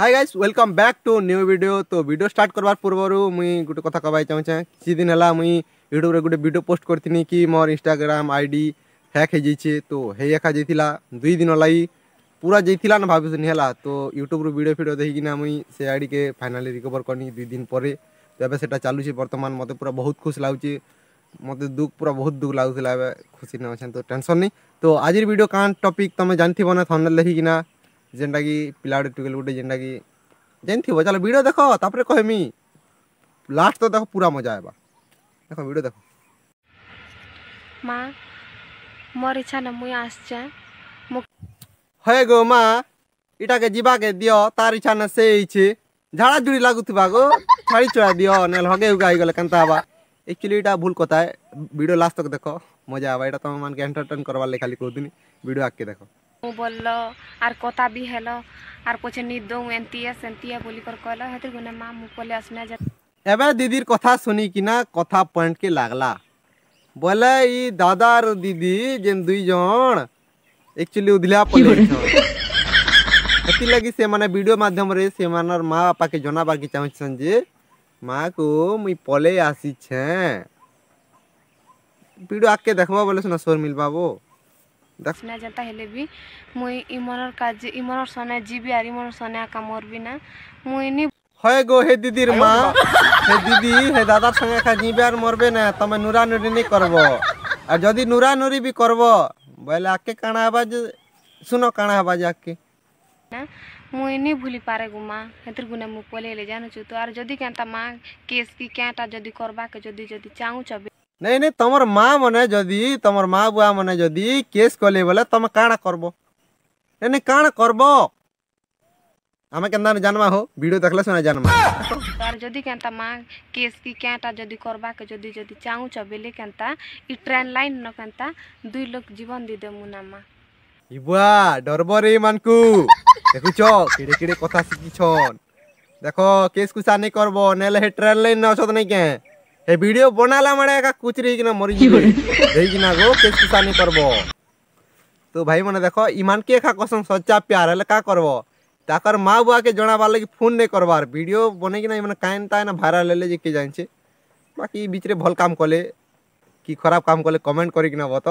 high guys welcome back to new video তো video start করবার পূর্বর মুই গোটে কথা কবাই চাহুছে কিছু দিন হল মুই ইউট্যুবরে গোটে ভিডিও পোস্ট করি কি মোর ইনস্টাগ্রাম আইডি হ্যাক হয়ে যাইছে তো হেই একা যাই দুই দিন লাগি পুরা যাই না ভাবিসুনি হল তো ইউট্যুবরু ভিডিও ফিডিও দেখিকিনা মুই সে আইডিকে ফাইনালি রিকভার করি দুই দিন পরে তো এবার সেটা চালুছে বর্তমান মতো পুরা বহুত খুশি লাগুছে মতো দুঃখ পুরা বহুত দুঃখ লাগুলা এবার খুশি না অছেন তো টেনশন নেই তো আজির ভিডিও কান টপিক তুমি জানিথিব না থন্ডেল দেখিকিনা ଯେନ୍ଟାକି ପିଲା ପିଲାଟେ ଟୁକେଲ୍ ଗୋଟେ ଯେନ୍ଟାକି କି ଯେନ୍ ଚାଲ ଭିଡ଼ିଓ ଦେଖ ତାପରେ କହିମି ଲାଷ୍ଟ ତ ଦେଖ ପୁରା ମଜା ହେବା ଦେଖ ଭିଡ଼ିଓ ଦେଖ ମା ମୋର ଇଚ୍ଛା ନା ମୁଇଁ ଆସିଛେ ହଏ ଗୋ ମା ଇଟାକେ ଯିବାକେ ଦିଅ ତାର ଇଚ୍ଛା ନା ସେ ହେଇଛେ ଝାଡ଼ା ଝୁଡ଼ି ଲାଗୁଥିବା ଗୋ ଛାଡ଼ି ଛୁଡ଼ା ଦିଅ ନହେଲେ ହଗେ ହୁଗା ହେଇଗଲେ କେନ୍ତା ହେବା ଏକ୍ଚୁଲି एटा भूल କଥା है वीडियो लास्ट तक देखो मजा आवा एटा तुम मान के एंटरटेन करवा ले खाली कहदिनी वीडियो बोल आर कता भी हेल आर पचे निद एनतीयर कहल हेतर गुना माँ मुझे आसने एवं दीदी कथा सुनिकिना कथा पॉइंट के लगला बोले दादा और दीदी जेन दुई जन एक्चुअली उदला पलि लगी से माने वीडियो माध्यम रे से माने माँ बापा के जनाबार चाहछन जे माँ को मुई पलै आसी छे वीडियो आके देखबा बोले सुना सोर मिल बाबू ନା ଯେନ୍ତା ହେଲେ ବି ମୁଇଁ ଇମନର କାର୍ଯ୍ୟ ଇମନର ସନେ ଯିବି ଆର୍ ଇମନର ସନେ ଏକା ମରବି ନା ମୁଇଁ ନି হয় গো হে দিদির মা হে দিদি হে দাদার সঙ্গে একা জিবে আর মরবে না তুমি নুরা নুরি নি করব আর যদি নুরা নুরি বি করব বলে আকে কানা হবা যে শুনো কানা হবা যে আকে না মুই নি ভুলি পারে গো মা হেতির গুনে মু পলেলে জানুছু তো আর যদি কেনতা মা কেস কি কেটা যদি করবা কে যদি যদি চাউছ नहीं नहीं तुम माँ मैंने जदि तुम माँ बुआ मैंने जदि केस कले बोले तुम काण करब नहीं नहीं करब आम के जानवा हो भिडियो देखले सुना जानवा तार जदि के माँ केस कि क्या जदि करवा के जदि जदि चाहूँ बोले के ट्रेन लाइन न के दुई लोग जीवन दे दे मुना माँ बुआ डरब रे मान को देखु किड़े किड़े कथा शिखी छन देख केस कुछ नहीं करब ना ट्रेन लाइन न अच्छा नहीं क्या এ ভিডিও বনালাম আড়ে একা কুচরি কিনা মরি যাবে দেই কিনা গো কেস কিসানি করব তো ভাই মানে দেখো ইমান কে একা কসম সচ্চা প্যার হলে কা করব তাকর মা বুয়াকে জনাবার লাগি ফোন নে করবার ভিডিও বনে কিনা মানে কাইন তাই না ভাইরাল হলে যে কে জানছে বাকি বিচরে ভাল কাম কলে কি খারাপ কাম কলে কমেন্ট করি কিনা বত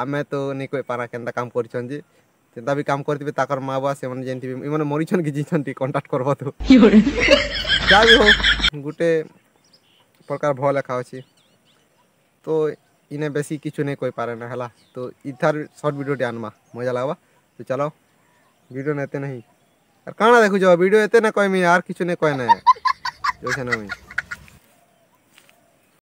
আমি তো নি কই পারা কেনটা কাম করছন যে যেটা বি কাম করতিবে তাকর মা বুয়া সেমানে জেনতিবে ইমানে মরিছন কি জিছন টি কন্টাক্ট করব তো যা হোক গুটে প্রকার ভ লেখা অছে তো ইনে বেশি কিছু নেই কই পারে না হেলা তো ইথার শর্ট ভিডিওটি আনমা মজা লাগবা তো চলো ভিডিও নেতে নাহি আর কানা দেখুছ ভিডিও এতে না কইমি আর কিছু নেই কয় না বুঝছেন আমি